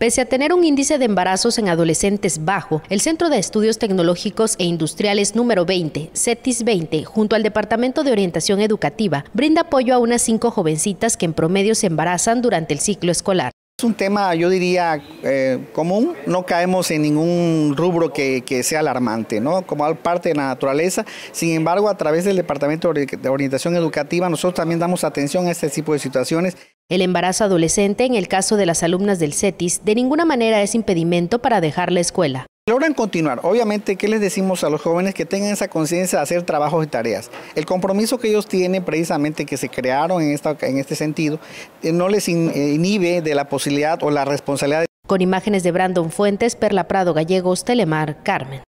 Pese a tener un índice de embarazos en adolescentes bajo, el Centro de Estudios Tecnológicos e Industriales número 20, CETIS 20, junto al Departamento de Orientación Educativa, brinda apoyo a unas cinco jovencitas que en promedio se embarazan durante el ciclo escolar. Es un tema, yo diría, eh, común, no caemos en ningún rubro que, que, sea alarmante, ¿no? Como parte de la naturaleza. Sin embargo, a través del Departamento de Orientación Educativa, nosotros también damos atención a este tipo de situaciones. El embarazo adolescente, en el caso de las alumnas del CETIS, de ninguna manera es impedimento para dejar la escuela. Logran continuar. Obviamente, ¿qué les decimos a los jóvenes que tengan esa conciencia de hacer trabajos y tareas? El compromiso que ellos tienen precisamente, que se crearon en, esta, en este sentido, eh, no les eh, inhibe de la posibilidad o la responsabilidad. Con imágenes de Brandon Fuentes, Perla Prado Gallegos, Telemar, Carmen.